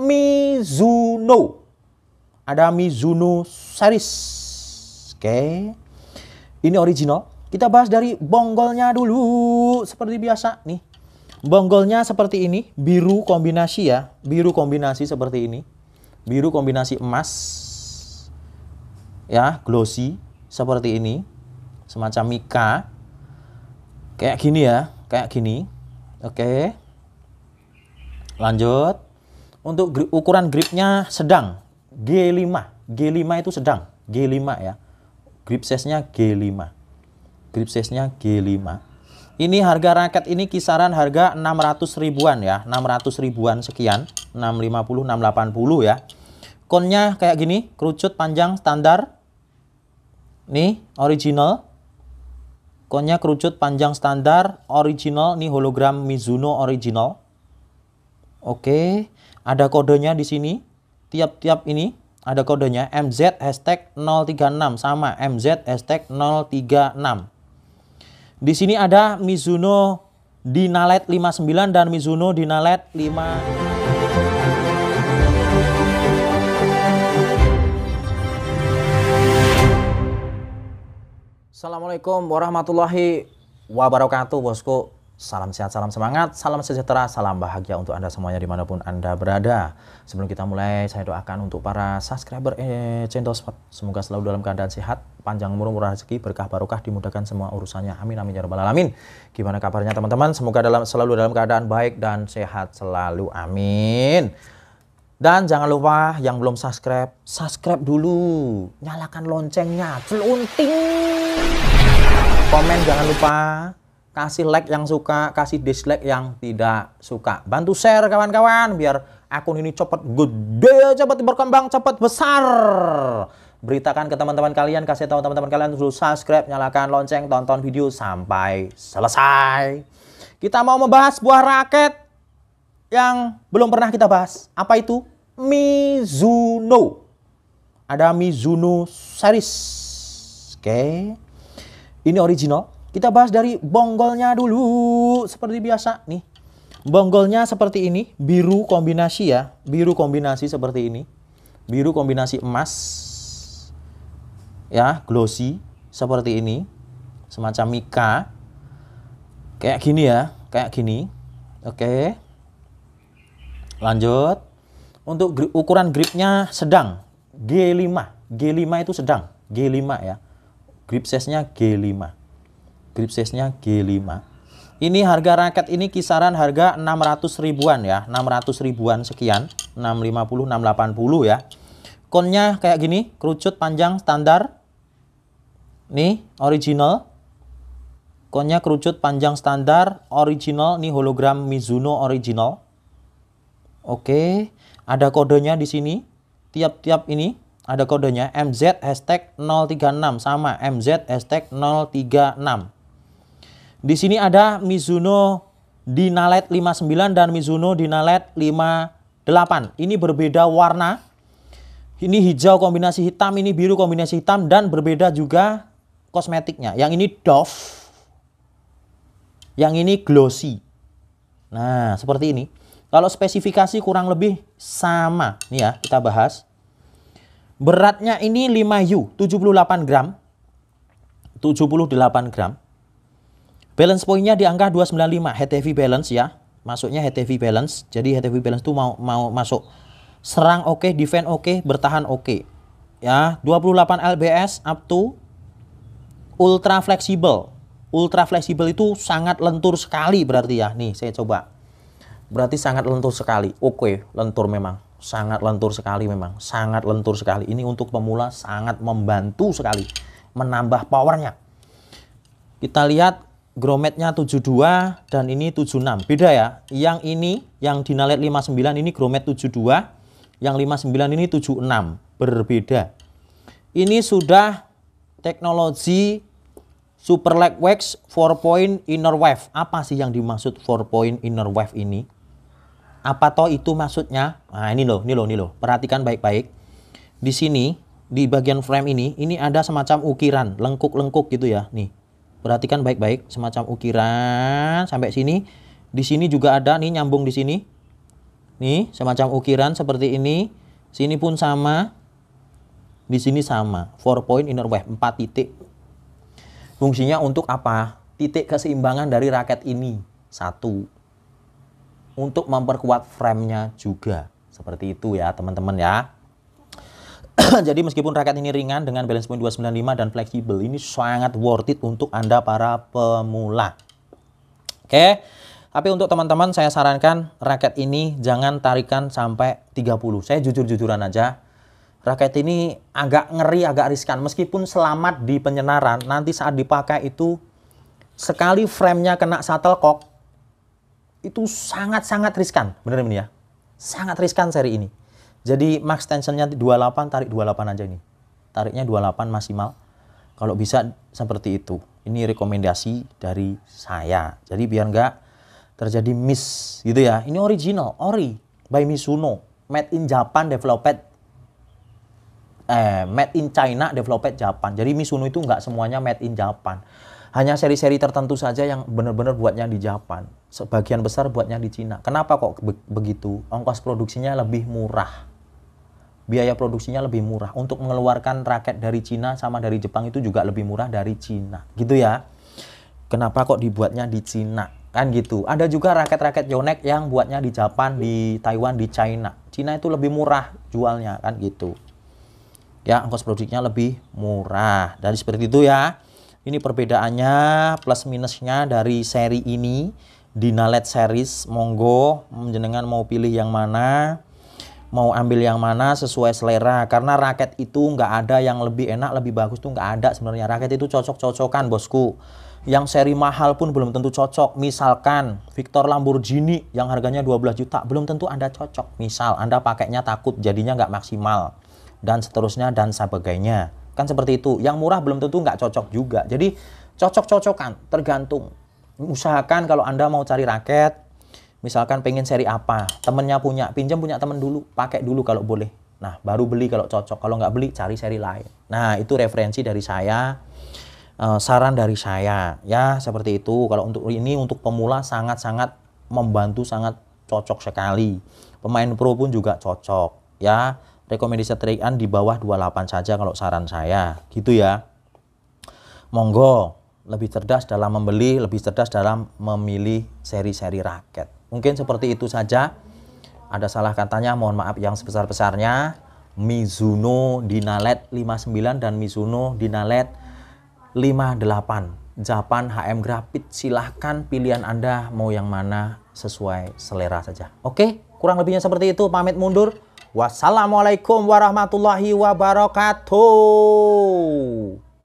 Mizuno. Ada Mizuno series. Oke. Okay. Ini original. Kita bahas dari bonggolnya dulu. Seperti biasa nih. Bonggolnya seperti ini, biru kombinasi ya. Biru kombinasi seperti ini. Biru kombinasi emas. Ya, glossy seperti ini. Semacam mika. Kayak gini ya, kayak gini. Oke. Okay. Lanjut untuk grip, ukuran gripnya sedang, G5. G5 itu sedang, G5 ya. Grip size-nya G5. Grip size-nya G5. Ini harga raket ini kisaran harga 600 ribuan ya, 600 ribuan sekian, 650, 680 ya. Konnya kayak gini, kerucut panjang standar. Nih, original. Konnya kerucut panjang standar, original. Nih hologram Mizuno original. Oke, ada kodenya di sini. Tiap-tiap ini ada kodenya MZ hashtag 036 sama MZ hashtag 036. Di sini ada Mizuno Dinalet 59 dan Mizuno Dinalet 5 Assalamualaikum warahmatullahi wabarakatuh bosku Salam sehat, salam semangat, salam sejahtera, salam bahagia untuk Anda semuanya dimanapun Anda berada. Sebelum kita mulai, saya doakan untuk para subscriber eh, channel Spot. Semoga selalu dalam keadaan sehat, panjang umur, murah rezeki, berkah barokah, dimudahkan semua urusannya. Amin, amin, ya rabbal alamin. Gimana kabarnya teman-teman? Semoga dalam selalu dalam keadaan baik dan sehat selalu. Amin. Dan jangan lupa yang belum subscribe, subscribe dulu. Nyalakan loncengnya, celunting. Komen jangan lupa kasih like yang suka, kasih dislike yang tidak suka. Bantu share kawan-kawan biar akun ini cepat gede, cepat berkembang, cepat besar. Beritakan ke teman-teman kalian, kasih tahu teman-teman kalian dulu subscribe, nyalakan lonceng, tonton video sampai selesai. Kita mau membahas buah raket yang belum pernah kita bahas. Apa itu? Mizuno. Ada Mizuno series. Oke. Okay. Ini original, kita bahas dari bonggolnya dulu seperti biasa nih. Bonggolnya seperti ini, biru kombinasi ya, biru kombinasi seperti ini. Biru kombinasi emas. Ya, glossy seperti ini. Semacam mika. Kayak gini ya, kayak gini. Oke. Lanjut. Untuk grip, ukuran gripnya sedang, G5. G5 itu sedang, G5 ya. Grip size-nya G5 grip size-nya G5. Ini harga raket ini kisaran harga 600 ribuan ya, 600 ribuan sekian, 650, 680 ya. Konnya kayak gini, kerucut panjang standar. Nih, original. Konnya kerucut panjang standar, original, nih hologram Mizuno original. Oke, ada kodenya di sini. Tiap-tiap ini ada kodenya MZ hashtag 036 sama MZ hashtag 036. Di sini ada Mizuno Dinalet 59 dan Mizuno Dinalet 58. Ini berbeda warna. Ini hijau kombinasi hitam, ini biru kombinasi hitam dan berbeda juga kosmetiknya. Yang ini Dove. Yang ini glossy. Nah, seperti ini. Kalau spesifikasi kurang lebih sama. Nih ya, kita bahas. Beratnya ini 5U, 78 gram. 78 gram. Balance pointnya di angka 295 head heavy balance ya. Masuknya head heavy balance. Jadi head heavy balance itu mau mau masuk serang oke, okay, defend oke, okay, bertahan oke. Okay. Ya, 28 LBS up to ultra fleksibel. Ultra fleksibel itu sangat lentur sekali berarti ya. Nih, saya coba. Berarti sangat lentur sekali. Oke, okay, lentur memang. Sangat lentur sekali memang. Sangat lentur sekali. Ini untuk pemula sangat membantu sekali menambah powernya. Kita lihat grometnya 72 dan ini 76. Beda ya. Yang ini yang dinalet 59 ini gromet 72, yang 59 ini 76. Berbeda. Ini sudah teknologi super wax 4 point inner wave. Apa sih yang dimaksud 4 point inner wave ini? Apa toh itu maksudnya? Nah, ini loh, ini loh, ini loh. Perhatikan baik-baik. Di sini di bagian frame ini, ini ada semacam ukiran, lengkuk-lengkuk gitu ya. Nih, Perhatikan baik-baik semacam ukiran sampai sini. Di sini juga ada nih nyambung di sini. Nih, semacam ukiran seperti ini. Sini pun sama. Di sini sama. Four point inner web 4 titik. Fungsinya untuk apa? Titik keseimbangan dari raket ini. Satu. Untuk memperkuat framenya juga. Seperti itu ya teman-teman ya. Jadi meskipun raket ini ringan dengan balance point 295 dan fleksibel ini sangat worth it untuk Anda para pemula. Oke. Tapi untuk teman-teman saya sarankan raket ini jangan tarikan sampai 30. Saya jujur-jujuran aja. Raket ini agak ngeri, agak riskan. Meskipun selamat di penyenaran, nanti saat dipakai itu sekali framenya kena shuttlecock, itu sangat-sangat riskan. Bener ini ya? Sangat riskan seri ini. Jadi max tensionnya 28, tarik 28 aja ini. Tariknya 28 maksimal. Kalau bisa seperti itu. Ini rekomendasi dari saya. Jadi biar nggak terjadi miss gitu ya. Ini original, ori by Mizuno, made in Japan developed eh made in China developed Japan. Jadi Mizuno itu nggak semuanya made in Japan. Hanya seri-seri tertentu saja yang benar-benar buatnya di Japan. Sebagian besar buatnya di Cina. Kenapa kok begitu? Ongkos produksinya lebih murah biaya produksinya lebih murah. Untuk mengeluarkan raket dari Cina sama dari Jepang itu juga lebih murah dari Cina. Gitu ya. Kenapa kok dibuatnya di Cina? Kan gitu. Ada juga raket-raket Yonex yang buatnya di Jepang, di Taiwan, di China. Cina itu lebih murah jualnya kan gitu. Ya, ongkos produksinya lebih murah. Dari seperti itu ya. Ini perbedaannya plus minusnya dari seri ini di Nalet series. Monggo menjenengan mau pilih yang mana? mau ambil yang mana sesuai selera karena raket itu nggak ada yang lebih enak lebih bagus tuh nggak ada sebenarnya raket itu cocok-cocokan bosku yang seri mahal pun belum tentu cocok misalkan Victor Lamborghini yang harganya 12 juta belum tentu Anda cocok misal Anda pakainya takut jadinya nggak maksimal dan seterusnya dan sebagainya kan seperti itu yang murah belum tentu nggak cocok juga jadi cocok-cocokan tergantung usahakan kalau Anda mau cari raket misalkan pengen seri apa temennya punya pinjam punya temen dulu pakai dulu kalau boleh nah baru beli kalau cocok kalau nggak beli cari seri lain nah itu referensi dari saya eh, saran dari saya ya seperti itu kalau untuk ini untuk pemula sangat-sangat membantu sangat cocok sekali pemain pro pun juga cocok ya rekomendasi trikan di bawah 28 saja kalau saran saya gitu ya monggo lebih cerdas dalam membeli lebih cerdas dalam memilih seri-seri raket Mungkin seperti itu saja. Ada salah katanya, mohon maaf yang sebesar-besarnya. Mizuno Dinalet 59 dan Mizuno Dinalet 58. Japan HM Grafit silahkan pilihan Anda mau yang mana sesuai selera saja. Oke, kurang lebihnya seperti itu. Pamit mundur. Wassalamualaikum warahmatullahi wabarakatuh.